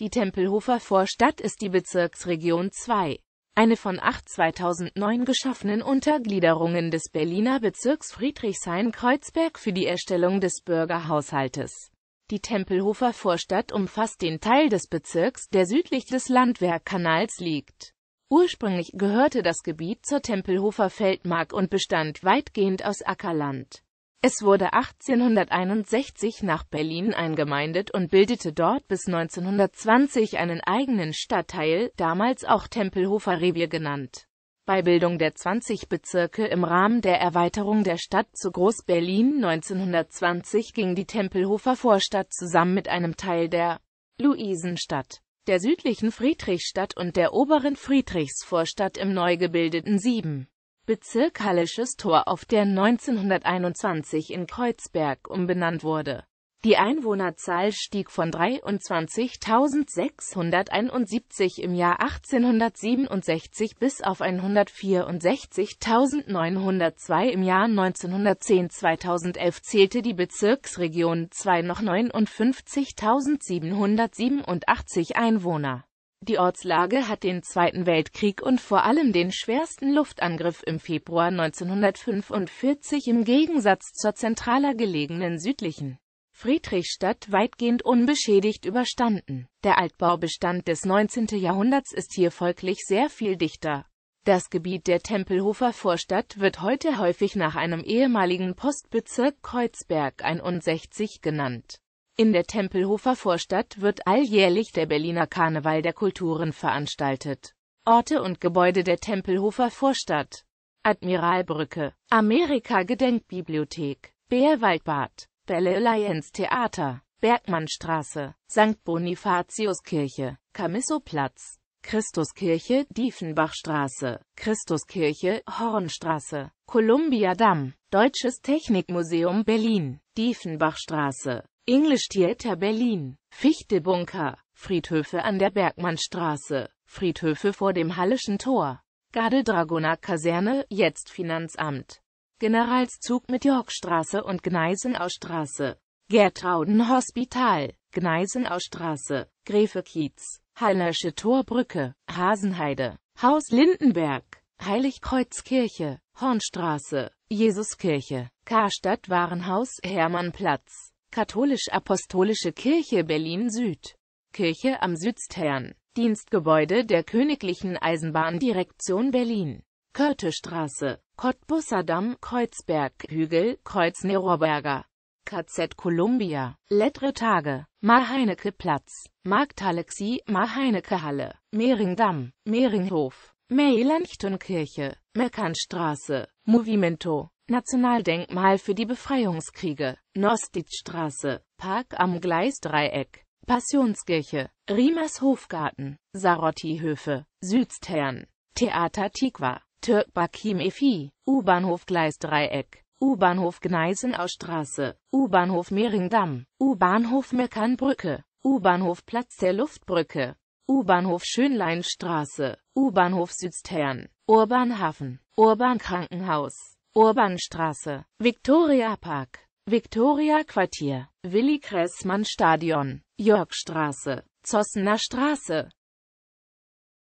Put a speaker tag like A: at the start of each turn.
A: Die Tempelhofer Vorstadt ist die Bezirksregion 2, eine von acht 2009 geschaffenen Untergliederungen des Berliner Bezirks Friedrichshain-Kreuzberg für die Erstellung des Bürgerhaushaltes. Die Tempelhofer Vorstadt umfasst den Teil des Bezirks, der südlich des Landwehrkanals liegt. Ursprünglich gehörte das Gebiet zur Tempelhofer Feldmark und bestand weitgehend aus Ackerland. Es wurde 1861 nach Berlin eingemeindet und bildete dort bis 1920 einen eigenen Stadtteil, damals auch Tempelhofer Revier genannt. Bei Bildung der 20 Bezirke im Rahmen der Erweiterung der Stadt zu Groß-Berlin 1920 ging die Tempelhofer Vorstadt zusammen mit einem Teil der Luisenstadt, der südlichen Friedrichstadt und der oberen Friedrichsvorstadt im neu gebildeten Sieben Bezirk Hallisches Tor auf der 1921 in Kreuzberg umbenannt wurde. Die Einwohnerzahl stieg von 23.671 im Jahr 1867 bis auf 164.902 im Jahr 1910. 2011 zählte die Bezirksregion 2 noch 59.787 Einwohner. Die Ortslage hat den Zweiten Weltkrieg und vor allem den schwersten Luftangriff im Februar 1945 im Gegensatz zur zentraler gelegenen südlichen Friedrichstadt weitgehend unbeschädigt überstanden. Der Altbaubestand des 19. Jahrhunderts ist hier folglich sehr viel dichter. Das Gebiet der Tempelhofer Vorstadt wird heute häufig nach einem ehemaligen Postbezirk Kreuzberg 61 genannt. In der Tempelhofer Vorstadt wird alljährlich der Berliner Karneval der Kulturen veranstaltet. Orte und Gebäude der Tempelhofer Vorstadt Admiralbrücke, Amerika-Gedenkbibliothek, Bärwaldbad, Belle Alliance Theater, Bergmannstraße, St. Bonifatiuskirche, Camisoplatz, Christuskirche, Diefenbachstraße, Christuskirche, Hornstraße, Columbia Damm, Deutsches Technikmuseum Berlin, Diefenbachstraße, English Theater Berlin, Fichtebunker, Friedhöfe an der Bergmannstraße, Friedhöfe vor dem Hallischen Tor, Gardedragoner Kaserne, jetzt Finanzamt, Generalszug mit Yorkstraße und Gneisenaustraße, Gertrauden Hospital, Gneisenaustraße, Grefekiez, Hallersche Torbrücke, Hasenheide, Haus Lindenberg, Heiligkreuzkirche, Hornstraße, Jesuskirche, Karstadt Warenhaus, Hermannplatz. Katholisch-Apostolische Kirche Berlin Süd. Kirche am Südstern. Dienstgebäude der Königlichen Eisenbahndirektion Berlin. Körtestraße, Cottbusser Damm, Kreuzberg, Hügel, Kreuz Neuroberger. KZ Columbia, Lettre Tage, Marheinecke Platz, Marktalexi, Marheinecke Halle, Mehringdamm, Mehringhof, Meilanchtonkirche, Meckernstraße, Movimento, Nationaldenkmal für die Befreiungskriege, Nostitzstraße, Park am Gleisdreieck, Passionskirche, Riemers Hofgarten, Sarotti-Höfe, Südstern, Theater Tikva, Bakim Efi, U-Bahnhof Gleisdreieck, U-Bahnhof Gneisenaustraße, U-Bahnhof Mehringdamm, U-Bahnhof Meckernbrücke, U-Bahnhof Platz der Luftbrücke, U-Bahnhof Schönleinstraße, U-Bahnhof Südstern, Urbanhafen, Urban Krankenhaus. Urbanstraße, Victoria Park, Victoria Quartier, Willi Kressmann Stadion, Jörgstraße, Zossener Straße,